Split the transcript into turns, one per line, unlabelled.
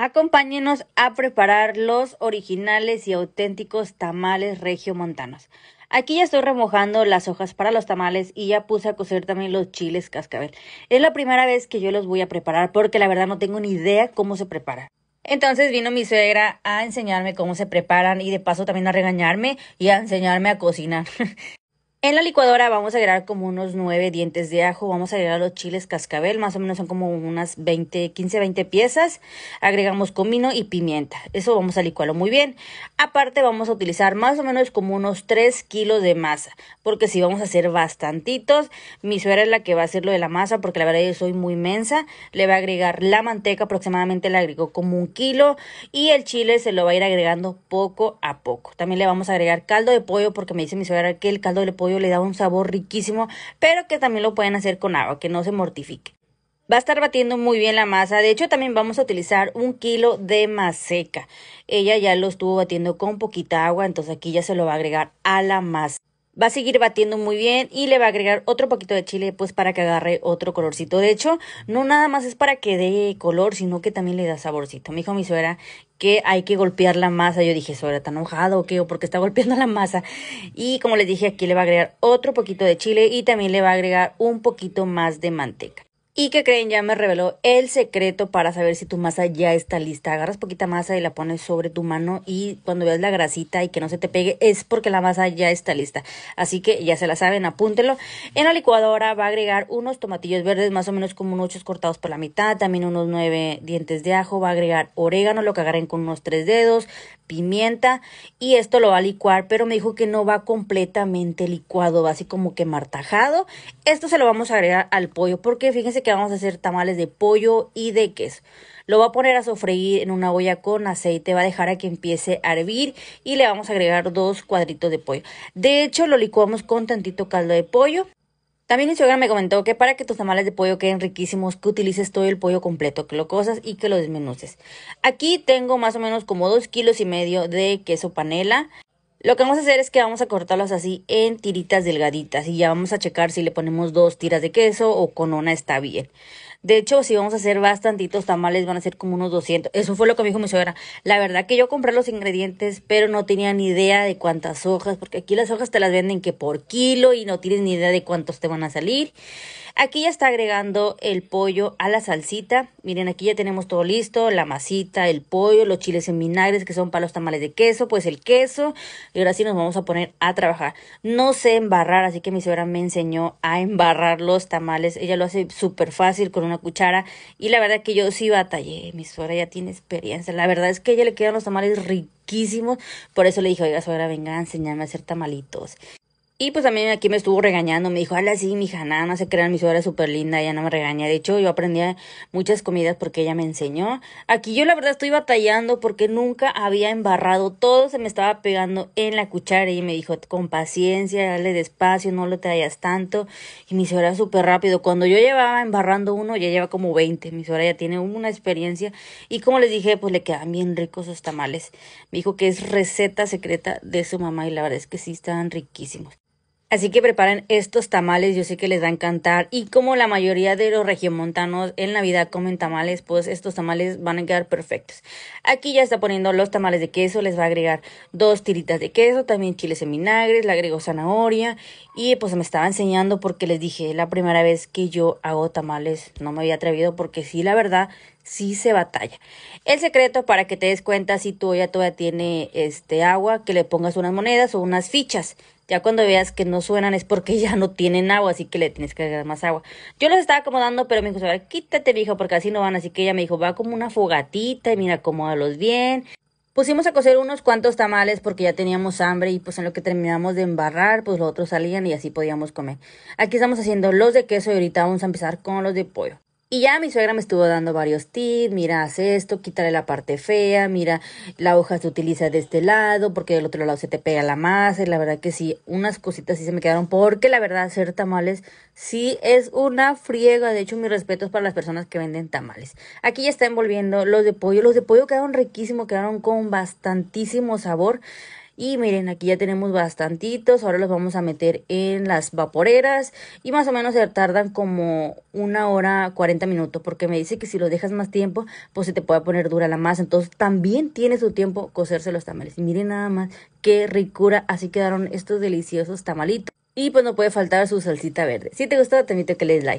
Acompáñenos a preparar los originales y auténticos tamales regiomontanos. Aquí ya estoy remojando las hojas para los tamales y ya puse a cocer también los chiles cascabel. Es la primera vez que yo los voy a preparar porque la verdad no tengo ni idea cómo se prepara. Entonces vino mi suegra a enseñarme cómo se preparan y de paso también a regañarme y a enseñarme a cocinar. En la licuadora vamos a agregar como unos 9 dientes de ajo, vamos a agregar los chiles cascabel, más o menos son como unas 20, 15, 20 piezas. Agregamos comino y pimienta, eso vamos a licuarlo muy bien. Aparte vamos a utilizar más o menos como unos 3 kilos de masa, porque si vamos a hacer bastantitos. Mi suegra es la que va a hacer lo de la masa, porque la verdad yo soy muy mensa. Le va a agregar la manteca, aproximadamente le agregó como un kilo. Y el chile se lo va a ir agregando poco a poco. También le vamos a agregar caldo de pollo, porque me dice mi suegra que el caldo de pollo le da un sabor riquísimo, pero que también lo pueden hacer con agua, que no se mortifique. Va a estar batiendo muy bien la masa. De hecho, también vamos a utilizar un kilo de maseca. Ella ya lo estuvo batiendo con poquita agua, entonces aquí ya se lo va a agregar a la masa. Va a seguir batiendo muy bien y le va a agregar otro poquito de chile pues para que agarre otro colorcito. De hecho, no nada más es para que dé color, sino que también le da saborcito. mi hijo mi suegra que hay que golpear la masa. Yo dije, ¿eso era tan enojado o qué? ¿O porque está golpeando la masa? Y como les dije, aquí le va a agregar otro poquito de chile y también le va a agregar un poquito más de manteca. Y que creen, ya me reveló el secreto para saber si tu masa ya está lista. Agarras poquita masa y la pones sobre tu mano y cuando veas la grasita y que no se te pegue es porque la masa ya está lista. Así que ya se la saben, apúntenlo. En la licuadora va a agregar unos tomatillos verdes, más o menos como unos 8 cortados por la mitad, también unos nueve dientes de ajo, va a agregar orégano, lo que agarren con unos 3 dedos, pimienta y esto lo va a licuar, pero me dijo que no va completamente licuado, va así como que martajado. Esto se lo vamos a agregar al pollo porque fíjense que vamos a hacer tamales de pollo y de queso. Lo va a poner a sofreír en una olla con aceite, va a dejar a que empiece a hervir y le vamos a agregar dos cuadritos de pollo. De hecho, lo licuamos con tantito caldo de pollo. También mi suegra me comentó que para que tus tamales de pollo queden riquísimos, que utilices todo el pollo completo, que lo cosas y que lo desmenuces. Aquí tengo más o menos como dos kilos y medio de queso panela. Lo que vamos a hacer es que vamos a cortarlos así en tiritas delgaditas y ya vamos a checar si le ponemos dos tiras de queso o con una está bien. De hecho, si vamos a hacer bastantitos tamales, van a ser como unos 200. Eso fue lo que me dijo mi suegra. La verdad que yo compré los ingredientes, pero no tenía ni idea de cuántas hojas, porque aquí las hojas te las venden que por kilo y no tienes ni idea de cuántos te van a salir. Aquí ya está agregando el pollo a la salsita. Miren, aquí ya tenemos todo listo, la masita, el pollo, los chiles en vinagres que son para los tamales de queso, pues el queso. Y ahora sí nos vamos a poner a trabajar. No sé embarrar, así que mi suegra me enseñó a embarrar los tamales. Ella lo hace súper fácil con una cuchara. Y la verdad que yo sí batallé. Mi suegra ya tiene experiencia. La verdad es que ella le quedan los tamales riquísimos. Por eso le dije, oiga, suegra, venga a a hacer tamalitos. Y pues también aquí me estuvo regañando, me dijo, ala, sí, mija, nada, no se crean, mi suegra es súper linda, ella no me regaña. De hecho, yo aprendí muchas comidas porque ella me enseñó. Aquí yo la verdad estoy batallando porque nunca había embarrado, todo se me estaba pegando en la cuchara y me dijo, con paciencia, dale despacio, no lo traigas tanto. Y mi suegra súper rápido, cuando yo llevaba embarrando uno, ya lleva como 20, mi suegra ya tiene una experiencia. Y como les dije, pues le quedan bien ricos esos tamales. Me dijo que es receta secreta de su mamá y la verdad es que sí, estaban riquísimos. Así que preparen estos tamales, yo sé que les va a encantar. Y como la mayoría de los regiomontanos en Navidad comen tamales, pues estos tamales van a quedar perfectos. Aquí ya está poniendo los tamales de queso, les va a agregar dos tiritas de queso, también chiles en vinagre, le agrego zanahoria. Y pues me estaba enseñando porque les dije, la primera vez que yo hago tamales no me había atrevido porque sí, la verdad, sí se batalla. El secreto para que te des cuenta si tu olla todavía tiene este agua, que le pongas unas monedas o unas fichas. Ya cuando veas que no suenan es porque ya no tienen agua, así que le tienes que agregar más agua. Yo los estaba acomodando, pero me dijo, quítate, mi quítate, porque así no van. Así que ella me dijo, va como una fogatita y mira, acomódalos bien. Pusimos a cocer unos cuantos tamales porque ya teníamos hambre y pues en lo que terminamos de embarrar, pues los otros salían y así podíamos comer. Aquí estamos haciendo los de queso y ahorita vamos a empezar con los de pollo. Y ya mi suegra me estuvo dando varios tips, mira, haz esto, quítale la parte fea, mira, la hoja se utiliza de este lado, porque del otro lado se te pega la masa, y la verdad que sí, unas cositas sí se me quedaron, porque la verdad hacer tamales sí es una friega, de hecho mis respetos para las personas que venden tamales. Aquí ya está envolviendo los de pollo, los de pollo quedaron riquísimos, quedaron con bastantísimo sabor. Y miren, aquí ya tenemos bastantitos. Ahora los vamos a meter en las vaporeras. Y más o menos se tardan como una hora 40 minutos. Porque me dice que si lo dejas más tiempo, pues se te puede poner dura la masa. Entonces también tiene su tiempo cocerse los tamales. Y miren nada más qué ricura. Así quedaron estos deliciosos tamalitos. Y pues no puede faltar su salsita verde. Si te gustó, te invito a que le des like.